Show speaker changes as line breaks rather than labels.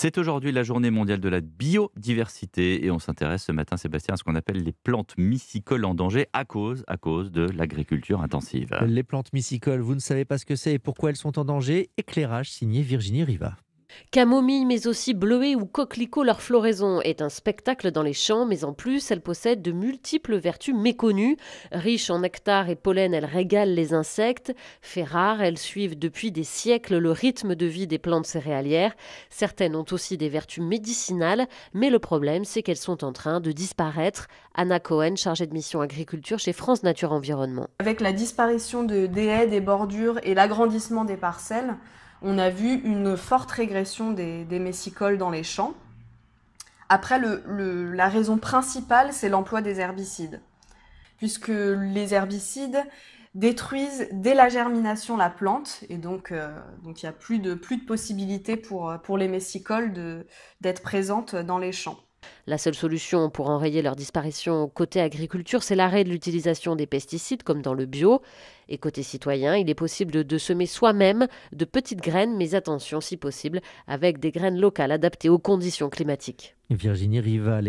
C'est aujourd'hui la journée mondiale de la biodiversité et on s'intéresse ce matin, Sébastien, à ce qu'on appelle les plantes mycicoles en danger à cause, à cause de l'agriculture intensive.
Les plantes mycicoles, vous ne savez pas ce que c'est et pourquoi elles sont en danger Éclairage signé Virginie Riva.
Camomille, mais aussi bleuet ou coquelicot, leur floraison est un spectacle dans les champs, mais en plus, elles possèdent de multiples vertus méconnues. Riche en nectar et pollen, elles régalent les insectes. Fait rare, elles suivent depuis des siècles le rythme de vie des plantes céréalières. Certaines ont aussi des vertus médicinales, mais le problème, c'est qu'elles sont en train de disparaître. Anna Cohen, chargée de mission agriculture chez France Nature Environnement.
Avec la disparition de, des haies, des bordures et l'agrandissement des parcelles, on a vu une forte régression des, messicoles dans les champs. Après, la raison principale, c'est l'emploi des herbicides, puisque les herbicides détruisent dès la germination la plante, et donc euh, il n'y a plus de, plus de possibilités pour, pour les messicoles d'être présentes dans les champs.
La seule solution pour enrayer leur disparition côté agriculture, c'est l'arrêt de l'utilisation des pesticides comme dans le bio. Et côté citoyen, il est possible de semer soi-même de petites graines, mais attention si possible, avec des graines locales adaptées aux conditions climatiques.
Virginie Rival.